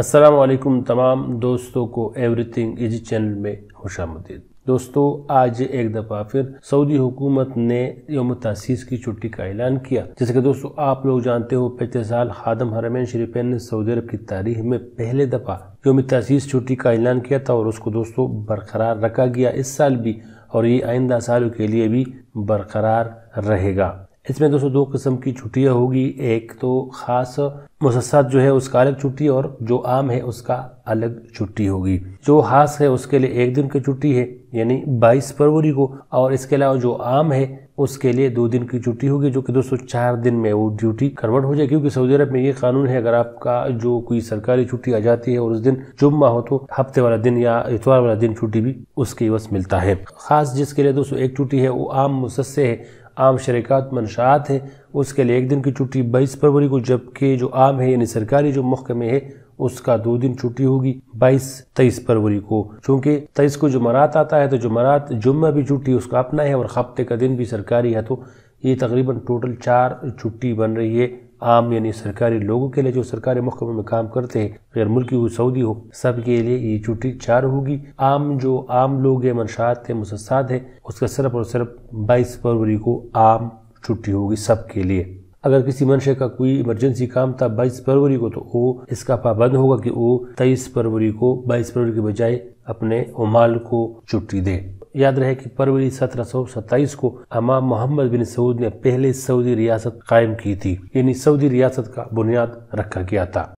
असलकुम तमाम दोस्तों को एवरीथिंग इजी चैनल में खुश दोस्तों आज एक दफ़ा फिर सऊदी हुकूमत ने योम तसीस की छुट्टी का ऐलान किया जैसे कि दोस्तों आप लोग जानते हो पिछले साल खादम हरमैन शरीफैन ने सऊदी अरब की तारीख में पहले दफ़ा योम तासीस छुट्टी का ऐलान किया था और उसको दोस्तों बरकरार रखा गया इस साल भी और ये आइंदा सालों के लिए भी बरकरार रहेगा इसमें दोस्तों दो किस्म की छुट्टियाँ होगी एक तो ख़ास मुसस्त जो है उसका अलग छुट्टी और जो आम है उसका अलग छुट्टी होगी जो खास है उसके लिए एक दिन की छुट्टी है यानी 22 फरवरी को और इसके अलावा जो आम है उसके लिए दो दिन की छुट्टी होगी जो कि दोस्तों चार दिन में वो ड्यूटी कन्वर्ट हो जाए क्योंकि सऊदी अरब में ये कानून है अगर आपका जो कोई सरकारी छुट्टी आ जाती है और उस दिन जुम्मा हो तो हफ्ते वाला दिन या इतवार वाला दिन छुट्टी भी उसके बस मिलता है खास जिसके लिए दोस्तों एक छुट्टी है वो आम मुसस्से है आम शरिकात मनशात हैं उसके लिए एक दिन की छुट्टी बाईस फरवरी को जबकि जो आम है यानी सरकारी जो महकमे है उसका दो दिन छुट्टी होगी बाईस तेईस फरवरी को चूंकि तेईस को जुमरात आता है तो जुमरात जुम्मा भी छुट्टी उसका अपना है और हफ्ते का दिन भी सरकारी है तो ये तकरीबन टोटल चार छुट्टी बन रही है आम यानी सरकारी लोगों के लिए जो सरकारी महकमे में काम करते हैं गैर मुल्की हो सऊदी हो सब के लिए ये छुट्टी चार होगी आम जो आम लोग हैं मनशात है मुसाद है उसका सिर्फ और सिर्फ बाईस फरवरी को आम छुट्टी होगी सब के लिए अगर किसी मनशे का कोई इमरजेंसी काम था बाईस फरवरी को तो वो इसका पाबंद होगा कि वो तेईस फरवरी को बाईस फरवरी के बजाय अपने उमाल को छुट्टी दे याद रहे कि फरवरी सत्रह सौ को हमाम मोहम्मद बिन सऊद ने पहले सऊदी रियासत कायम की थी यानी सऊदी रियासत का बुनियाद रखा गया था